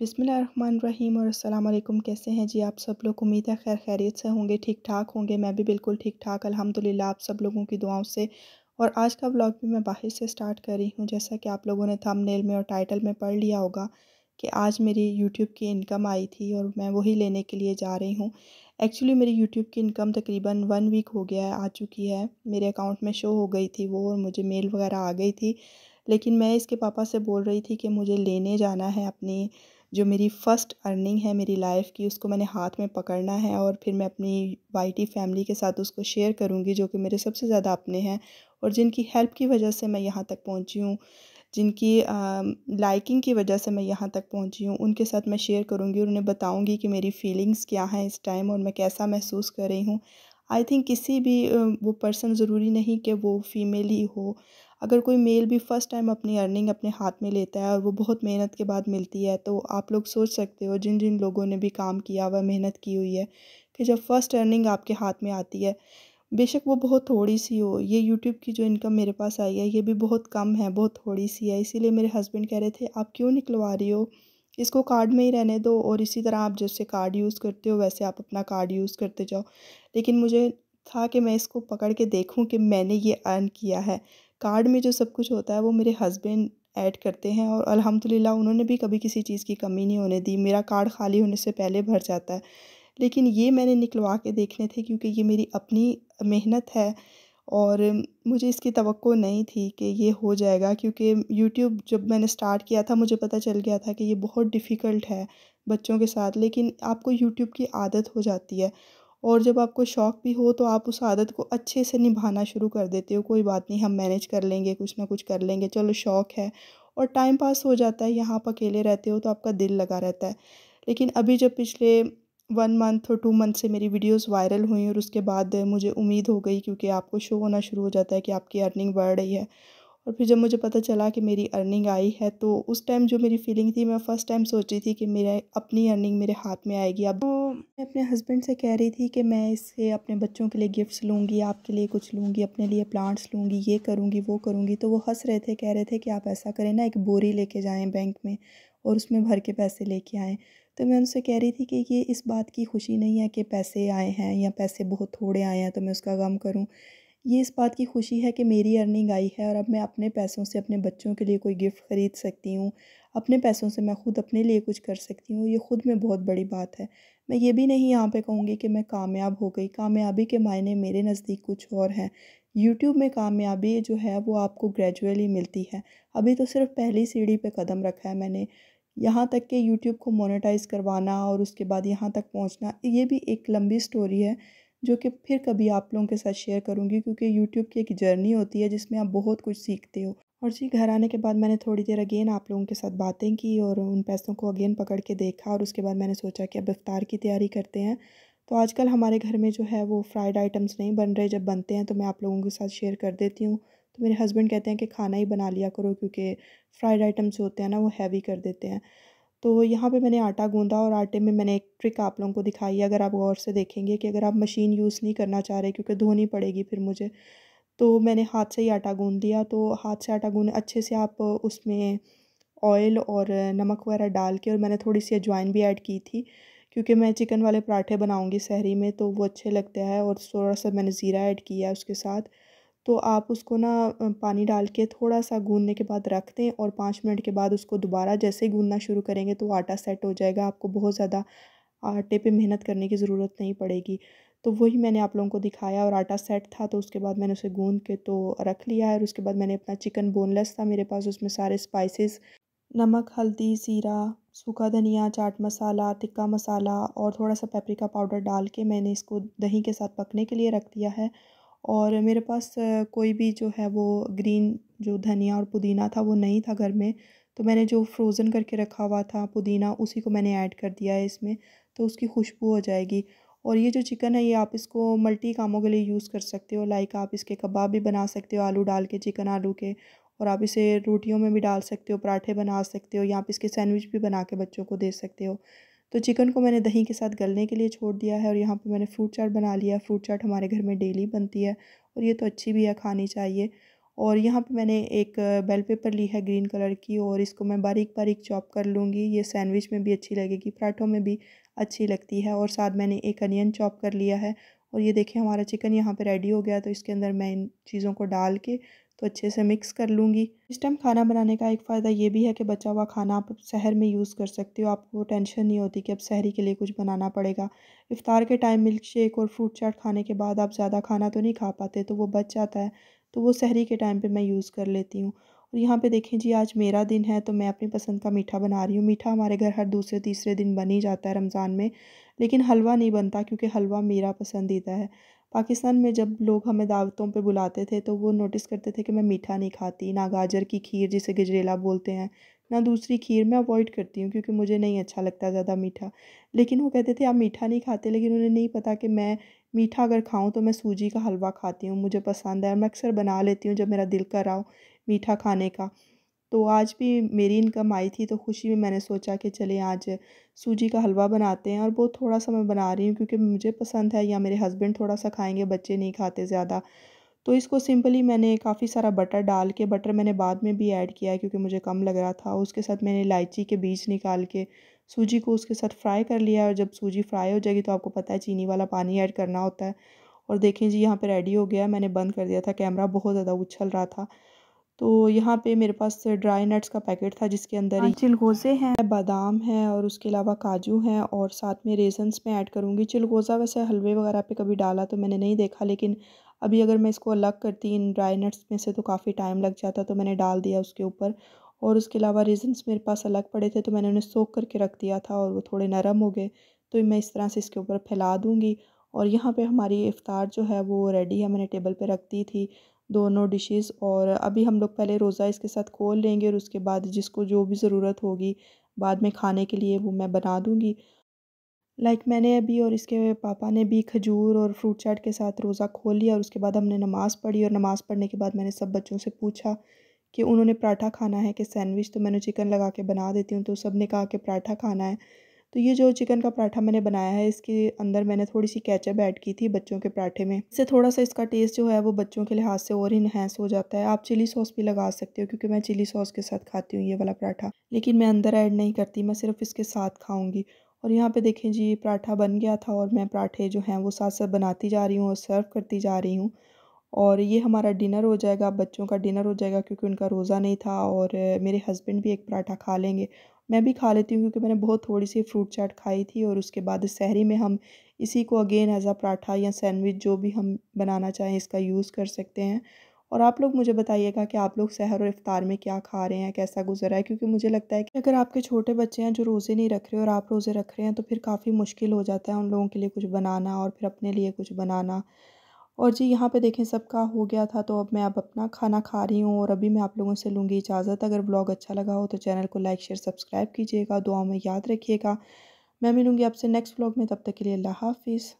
बिसमीम और अल्लाम कैसे हैं जी आप सब लोग उम्मीद है खैर खैरियत से होंगे ठीक ठाक होंगे मैं भी बिल्कुल ठीक ठाक अल्हम्दुलिल्लाह आप सब लोगों की दुआओं से और आज का व्लॉग भी मैं बाहर से स्टार्ट कर रही हूँ जैसा कि आप लोगों ने थंबनेल में और टाइटल में पढ़ लिया होगा कि आज मेरी यूट्यूब की इनकम आई थी और मैं वही लेने के लिए जा रही हूँ एक्चुअली मेरी यूट्यूब की इनकम तकरीबन वन वीक हो गया है आ चुकी है मेरे अकाउंट में शो हो गई थी वो और मुझे मेल वगैरह आ गई थी लेकिन मैं इसके पापा से बोल रही थी कि मुझे लेने जाना है अपनी जो मेरी फ़र्स्ट अर्निंग है मेरी लाइफ़ की उसको मैंने हाथ में पकड़ना है और फिर मैं अपनी वाइटी फैमिली के साथ उसको शेयर करूँगी जो कि मेरे सबसे ज़्यादा अपने हैं और जिनकी हेल्प की वजह से मैं यहाँ तक पहुँची हूँ जिनकी लाइकिंग की वजह से मैं यहाँ तक पहुँची हूँ उनके साथ मैं शेयर करूँगी और उन्हें बताऊँगी कि मेरी फ़ीलिंग्स क्या हैं इस टाइम और मैं कैसा महसूस कर रही हूँ आई थिंक किसी भी वो पर्सन ज़रूरी नहीं कि वो फीमेल ही हो अगर कोई मेल भी फ़र्स्ट टाइम अपनी अर्निंग अपने हाथ में लेता है और वो बहुत मेहनत के बाद मिलती है तो आप लोग सोच सकते हो जिन जिन लोगों ने भी काम किया हुआ मेहनत की हुई है कि जब फ़र्स्ट अर्निंग आपके हाथ में आती है बेशक वो बहुत थोड़ी सी हो ये यूट्यूब की जो इनकम मेरे पास आई है ये भी बहुत कम है बहुत थोड़ी सी है इसीलिए मेरे हस्बैंड कह रहे थे आप क्यों निकलवा रही हो इसको कार्ड में ही रहने दो और इसी तरह आप जैसे कार्ड यूज़ करते हो वैसे आप अपना कार्ड यूज़ करते जाओ लेकिन मुझे था कि मैं इसको पकड़ के देखूं कि मैंने ये अर्न किया है कार्ड में जो सब कुछ होता है वो मेरे हस्बैंड ऐड करते हैं और अल्हम्दुलिल्लाह उन्होंने भी कभी किसी चीज़ की कमी नहीं होने दी मेरा कार्ड खाली होने से पहले भर जाता है लेकिन ये मैंने निकलवा के देखने थे क्योंकि ये मेरी अपनी मेहनत है और मुझे इसकी तो नहीं थी कि ये हो जाएगा क्योंकि यूट्यूब जब मैंने स्टार्ट किया था मुझे पता चल गया था कि ये बहुत डिफ़िकल्ट है बच्चों के साथ लेकिन आपको यूट्यूब की आदत हो जाती है और जब आपको शौक़ भी हो तो आप उस आदत को अच्छे से निभाना शुरू कर देते हो कोई बात नहीं हम मैनेज कर लेंगे कुछ ना कुछ कर लेंगे चलो शौक़ है और टाइम पास हो जाता है यहाँ आप अकेले रहते हो तो आपका दिल लगा रहता है लेकिन अभी जब पिछले वन मंथ और टू मंथ से मेरी वीडियोस वायरल हुई और उसके बाद मुझे उम्मीद हो गई क्योंकि आपको शो होना शुरू हो जाता है कि आपकी अर्निंग बढ़ रही है और फिर जब मुझे पता चला कि मेरी अर्निंग आई है तो उस टाइम जो मेरी फीलिंग थी मैं फ़र्स्ट टाइम सोच रही थी कि मेरे अपनी अर्निंग मेरे हाथ में आएगी अब तो मैं अपने हस्बैंड से कह रही थी कि मैं इससे अपने बच्चों के लिए गिफ्ट्स लूँगी आपके लिए कुछ लूँगी अपने लिए प्लांट्स लूँगी ये करूँगी वो करूँगी तो वो हंस रहे थे कह रहे थे कि आप ऐसा करें ना एक बोरी लेके जाएँ बैंक में और उसमें भर के पैसे लेके आएँ तो मैं उनसे कह रही थी कि ये इस बात की खुशी नहीं है कि पैसे आए हैं या पैसे बहुत थोड़े आए हैं तो मैं उसका गम करूँ ये इस बात की खुशी है कि मेरी अर्निंग आई है और अब मैं अपने पैसों से अपने बच्चों के लिए कोई गिफ्ट ख़रीद सकती हूँ अपने पैसों से मैं खुद अपने लिए कुछ कर सकती हूँ ये ख़ुद में बहुत बड़ी बात है मैं ये भी नहीं यहाँ पे कहूँगी कि मैं कामयाब हो गई कामयाबी के मायने मेरे नज़दीक कुछ और हैं यूट्यूब में कामयाबी जो है वो आपको ग्रेजुअली मिलती है अभी तो सिर्फ पहली सीढ़ी पर कदम रखा है मैंने यहाँ तक कि यूट्यूब को मोनिटाइज़ करवाना और उसके बाद यहाँ तक पहुँचना ये भी एक लंबी स्टोरी है जो कि फिर कभी आप लोगों के साथ शेयर करूँगी क्योंकि यूट्यूब की एक जर्नी होती है जिसमें आप बहुत कुछ सीखते हो और जी घर आने के बाद मैंने थोड़ी देर अगेन आप लोगों के साथ बातें की और उन पैसों को अगेन पकड़ के देखा और उसके बाद मैंने सोचा कि अब इफ़ार की तैयारी करते हैं तो आजकल हमारे घर में जो है वो फ्राइड आइटम्स नहीं बन रहे जब बनते हैं तो मैं आप लोगों के साथ शेयर कर देती हूँ तो मेरे हस्बैंड कहते हैं कि खाना ही बना लिया करो क्योंकि फ्राइड आइटम्स होते हैं ना वो हैवी कर देते हैं तो यहाँ पे मैंने आटा गूँधा और आटे में मैंने एक ट्रिक आप लोगों को दिखाई है अगर आप गौर से देखेंगे कि अगर आप मशीन यूज़ नहीं करना चाह रहे क्योंकि धोनी पड़ेगी फिर मुझे तो मैंने हाथ से ही आटा गूँध दिया तो हाथ से आटा गूँ अच्छे से आप उसमें ऑयल और नमक वगैरह डाल के और मैंने थोड़ी सी अजवाइन भी ऐड की थी क्योंकि मैं चिकन वाले पराठे बनाऊँगी शहरी में तो वो अच्छे लगते हैं और थोड़ा सा मैंने ज़ीरा ऐड किया है उसके साथ तो आप उसको ना पानी डाल के थोड़ा सा गूंदने के बाद रख दें और पाँच मिनट के बाद उसको दोबारा जैसे ही गूंदना शुरू करेंगे तो आटा सेट हो जाएगा आपको बहुत ज़्यादा आटे पे मेहनत करने की ज़रूरत नहीं पड़ेगी तो वही मैंने आप लोगों को दिखाया और आटा सेट था तो उसके बाद मैंने उसे गूंद के तो रख लिया है और उसके बाद मैंने अपना चिकन बोनलेस था मेरे पास उसमें सारे स्पाइसेस नमक हल्दी ज़ीरा सूखा धनिया चाट मसाला टिक्का मसाला और थोड़ा सा पेपरिका पाउडर डाल के मैंने इसको दही के साथ पकने के लिए रख दिया है और मेरे पास कोई भी जो है वो ग्रीन जो धनिया और पुदीना था वो नहीं था घर में तो मैंने जो फ़्रोज़न करके रखा हुआ था पुदीना उसी को मैंने ऐड कर दिया है इसमें तो उसकी खुशबू हो जाएगी और ये जो चिकन है ये आप इसको मल्टी कामों के लिए यूज़ कर सकते हो लाइक आप इसके कबाब भी बना सकते हो आलू डाल के चिकन आलू के और आप इसे रोटियों में भी डाल सकते हो पराठे बना सकते हो या आप इसके सैंडविच भी बना के बच्चों को दे सकते हो तो चिकन को मैंने दही के साथ गलने के लिए छोड़ दिया है और यहाँ पर मैंने फ्रूट चाट बना लिया फ्रूट चाट हमारे घर में डेली बनती है और ये तो अच्छी भी है खानी चाहिए और यहाँ पे मैंने एक बेल पेपर ली है ग्रीन कलर की और इसको मैं बारीक बारीक चॉप कर लूँगी ये सैंडविच में भी अच्छी लगेगी पराठों में भी अच्छी लगती है और साथ मैंने एक अनियन चॉप कर लिया है और ये देखें हमारा चिकन यहाँ पर रेडी हो गया तो इसके अंदर मैं इन चीज़ों को डाल के तो अच्छे से मिक्स कर लूँगी इस टाइम खाना बनाने का एक फ़ायदा ये भी है कि बचा हुआ खाना आप शहर में यूज़ कर सकते हो आपको टेंशन नहीं होती कि अब शहरी के लिए कुछ बनाना पड़ेगा इफ़ार के टाइम मिल्क शेक और फ्रूट चाट खाने के बाद आप ज़्यादा खाना तो नहीं खा पाते तो वो बच जाता है तो वो शहरी के टाइम पर मैं यूज़ कर लेती हूँ और यहाँ पे देखें जी आज मेरा दिन है तो मैं अपनी पसंद का मीठा बना रही हूँ मीठा हमारे घर हर दूसरे तीसरे दिन बन ही जाता है रमज़ान में लेकिन हलवा नहीं बनता क्योंकि हलवा मेरा पसंदीदा है पाकिस्तान में जब लोग हमें दावतों पे बुलाते थे तो वो नोटिस करते थे कि मैं मीठा नहीं खाती ना गाजर की खीर जिसे गजरेला बोलते हैं ना दूसरी खीर मैं अवॉइड करती हूँ क्योंकि मुझे नहीं अच्छा लगता ज़्यादा मीठा लेकिन वो कहते थे आप मीठा नहीं खाते लेकिन उन्हें नहीं पता कि मैं मीठा अगर खाऊं तो मैं सूजी का हलवा खाती हूँ मुझे पसंद है मैं अक्सर बना लेती हूँ जब मेरा दिल कर रहा हो मीठा खाने का तो आज भी मेरी इनकम आई थी तो खुशी में मैंने सोचा कि चले आज सूजी का हलवा बनाते हैं और वो थोड़ा सा मैं बना रही हूँ क्योंकि मुझे पसंद है या मेरे हस्बैंड थोड़ा सा खाएँगे बच्चे नहीं खाते ज़्यादा तो इसको सिंपली मैंने काफ़ी सारा बटर डाल के बटर मैंने बाद में भी ऐड किया है क्योंकि मुझे कम लग रहा था उसके साथ मैंने इलायची के बीज निकाल के सूजी को उसके साथ फ्राई कर लिया और जब सूजी फ्राई हो जाएगी तो आपको पता है चीनी वाला पानी ऐड करना होता है और देखें जी यहाँ पे रेडी हो गया मैंने बंद कर दिया था कैमरा बहुत ज़्यादा उछल रहा था तो यहाँ पे मेरे पास ड्राई नट्स का पैकेट था जिसके अंदर ही चिलगोज़े हैं बादाम हैं और उसके अलावा काजू हैं और साथ में रेजन्स में ऐड करूँगी चिलगोज़ा वैसे हलवे वगैरह पे कभी डाला तो मैंने नहीं देखा लेकिन अभी अगर मैं इसको अलग करती इन ड्राई नट्स में से तो काफ़ी टाइम लग जाता तो मैंने डाल दिया उसके ऊपर और उसके अलावा रीज़न्स मेरे पास अलग पड़े थे तो मैंने उन्हें सोख करके रख दिया था और वो थोड़े नरम हो गए तो मैं इस तरह से इसके ऊपर फैला दूँगी और यहाँ पर हमारी इफ़ार जो है वो रेडी है मैंने टेबल पर रख दी थी दोनों डिशेस और अभी हम लोग पहले रोज़ा इसके साथ खोल लेंगे और उसके बाद जिसको जो भी ज़रूरत होगी बाद में खाने के लिए वो मैं बना दूँगी लाइक like मैंने अभी और इसके पापा ने भी खजूर और फ्रूट चाट के साथ रोज़ा खोल लिया और उसके बाद हमने नमाज़ पढ़ी और नमाज़ पढ़ने के बाद मैंने सब बच्चों से पूछा कि उन्होंने पराठा खाना है कि सैंडविच तो मैंने चिकन लगा के बना देती हूँ तो सब ने कहा कि पराठा खाना है तो ये जो चिकन का पराठा मैंने बनाया है इसके अंदर मैंने थोड़ी सी कैचअप ऐड की थी बच्चों के पराठे में इससे थोड़ा सा इसका टेस्ट जो है वो बच्चों के लिहाज से और इन्हेंस हो जाता है आप चिली सॉस भी लगा सकते हो क्योंकि मैं चिली सॉस के साथ खाती हूँ ये वाला पराठा लेकिन मैं अंदर ऐड नहीं करती मैं सिर्फ इसके साथ खाऊँगी और यहाँ पर देखें जी पराठा बन गया था और मैं पराठे जो हैं वो साथ साथ बनाती जा रही हूँ और सर्व करती जा रही हूँ और ये हमारा डिनर हो जाएगा बच्चों का डिनर हो जाएगा क्योंकि उनका रोज़ा नहीं था और मेरे हस्बैंड भी एक पराठा खा लेंगे मैं भी खा लेती हूँ क्योंकि मैंने बहुत थोड़ी सी फ्रूट चाट खाई थी और उसके बाद शहरी में हम इसी को अगेन एज़ अ पराठा या सैंडविच जो भी हम बनाना चाहें इसका यूज़ कर सकते हैं और आप लोग मुझे बताइएगा कि आप लोग सहर और इफ़ार में क्या खा रहे हैं कैसा गुजर है क्योंकि मुझे लगता है कि अगर आपके छोटे बच्चे हैं जो रोज़े नहीं रख रहे और आप रोज़े रख रहे हैं तो फिर काफ़ी मुश्किल हो जाता है उन लोगों के लिए कुछ बनाना और फिर अपने लिए कुछ बनाना और जी यहाँ पे देखें सबका हो गया था तो अब मैं अब अपना खाना खा रही हूँ और अभी मैं आप लोगों से लूँगी इजाज़त अगर ब्लॉग अच्छा लगा हो तो चैनल को लाइक शेयर सब्सक्राइब कीजिएगा दुआ में याद रखिएगा मैं मिलूँगी आपसे नेक्स्ट ब्लॉग में तब तक के लिए अल्लाह हाफिज़